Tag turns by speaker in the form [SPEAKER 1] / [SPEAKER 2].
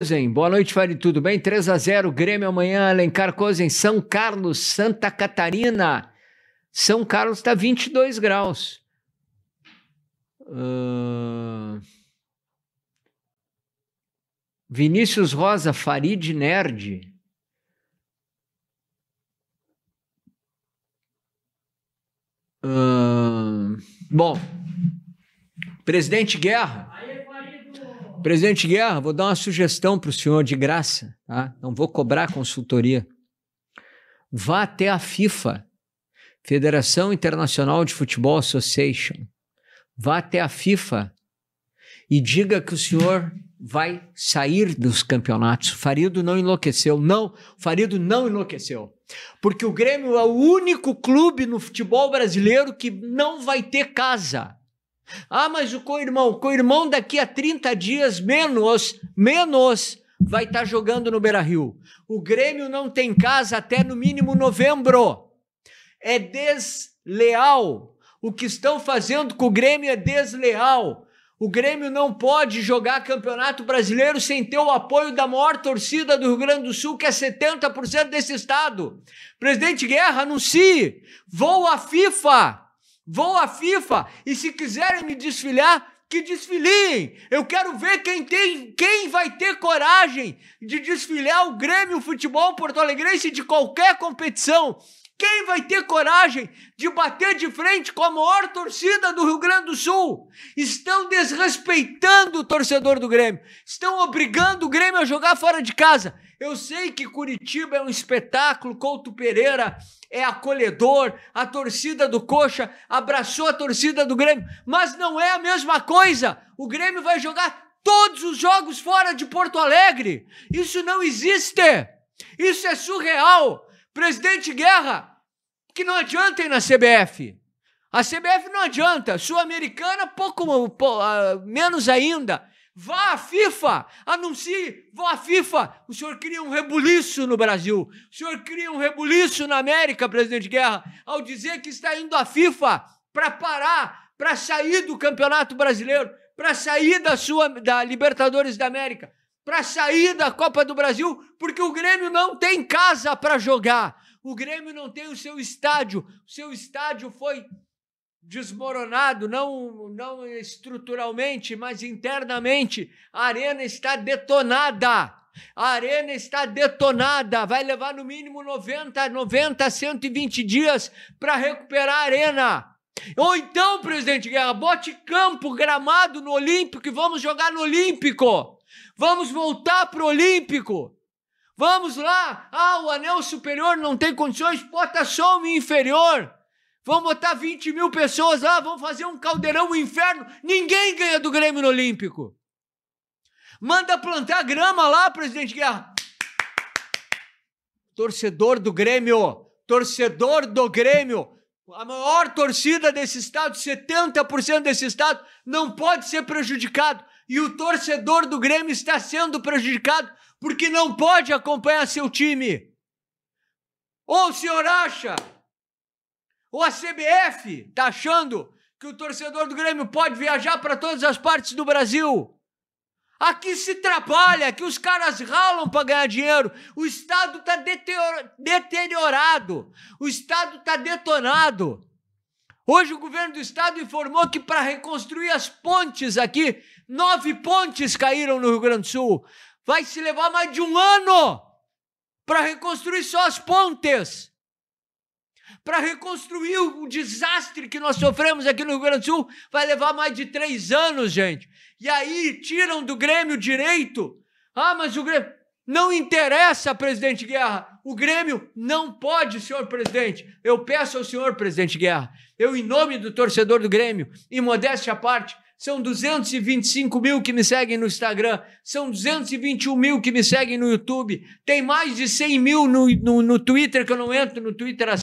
[SPEAKER 1] Cozen, boa noite, Fari, tudo bem? 3 a 0 Grêmio amanhã, Alencar Cozen, São Carlos, Santa Catarina. São Carlos está 22 graus. Uh... Vinícius Rosa, Farid Nerd. Uh... Bom, presidente Guerra. Presidente Guerra, vou dar uma sugestão para o senhor de graça, tá? não vou cobrar consultoria. Vá até a FIFA, Federação Internacional de Futebol Association. Vá até a FIFA e diga que o senhor vai sair dos campeonatos. Farido não enlouqueceu. Não, Farido não enlouqueceu. Porque o Grêmio é o único clube no futebol brasileiro que não vai ter casa. Ah, mas o co-irmão, co-irmão daqui a 30 dias menos, menos vai estar tá jogando no Beira-Rio. O Grêmio não tem casa até no mínimo novembro. É desleal. O que estão fazendo com o Grêmio é desleal. O Grêmio não pode jogar Campeonato Brasileiro sem ter o apoio da maior torcida do Rio Grande do Sul, que é 70% desse estado. Presidente Guerra, anuncie! Vou à FIFA! Vão à FIFA e se quiserem me desfilar que desfiliem. Eu quero ver quem tem, quem vai ter coragem de desfilar o Grêmio o Futebol Porto Alegrense de qualquer competição. Quem vai ter coragem de bater de frente com a maior torcida do Rio Grande do Sul? Estão desrespeitando o torcedor do Grêmio. Estão obrigando o Grêmio a jogar fora de casa. Eu sei que Curitiba é um espetáculo, Couto Pereira é acolhedor, a torcida do Coxa abraçou a torcida do Grêmio, mas não é a mesma coisa. O Grêmio vai jogar todos os jogos fora de Porto Alegre. Isso não existe. Isso é surreal. Presidente Guerra, que não adianta ir na CBF. A CBF não adianta, Sul-Americana pouco, pouco uh, ah, menos ainda. Vá à FIFA, anuncie, vá à FIFA. O senhor cria um rebuliço no Brasil, o senhor cria um rebuliço na América, presidente Guerra, ao dizer que está indo à FIFA para parar, para sair do Campeonato Brasileiro, para sair da, sua, da Libertadores da América para sair da Copa do Brasil, porque o Grêmio não tem casa para jogar. O Grêmio não tem o seu estádio. O seu estádio foi desmoronado, não, não estruturalmente, mas internamente. A arena está detonada. A arena está detonada. Vai levar no mínimo 90, 90, 120 dias para recuperar a arena. Ou então, presidente Guerra, bote campo, gramado no Olímpico e vamos jogar no Olímpico. Vamos voltar para o Olímpico. Vamos lá. Ah, o anel superior não tem condições, bota só o inferior. Vamos botar 20 mil pessoas lá, vamos fazer um caldeirão, um inferno. Ninguém ganha do Grêmio no Olímpico. Manda plantar grama lá, presidente Guerra. Torcedor do Grêmio, torcedor do Grêmio, a maior torcida desse estado, 70% desse estado, não pode ser prejudicado. E o torcedor do Grêmio está sendo prejudicado porque não pode acompanhar seu time. Ou o senhor acha, ou a CBF está achando que o torcedor do Grêmio pode viajar para todas as partes do Brasil Aqui se trabalha, aqui os caras ralam para ganhar dinheiro. O Estado está deteriorado, o Estado está detonado. Hoje o governo do Estado informou que para reconstruir as pontes aqui, nove pontes caíram no Rio Grande do Sul. Vai se levar mais de um ano para reconstruir só as pontes. Para reconstruir o desastre que nós sofremos aqui no Rio Grande do Sul, vai levar mais de três anos, gente. E aí tiram do Grêmio direito. Ah, mas o Grêmio. Não interessa, presidente Guerra. O Grêmio não pode, senhor presidente. Eu peço ao senhor, presidente Guerra, eu, em nome do torcedor do Grêmio, e modéstia à parte, são 225 mil que me seguem no Instagram, são 221 mil que me seguem no YouTube, tem mais de 100 mil no, no, no Twitter, que eu não entro no Twitter assim.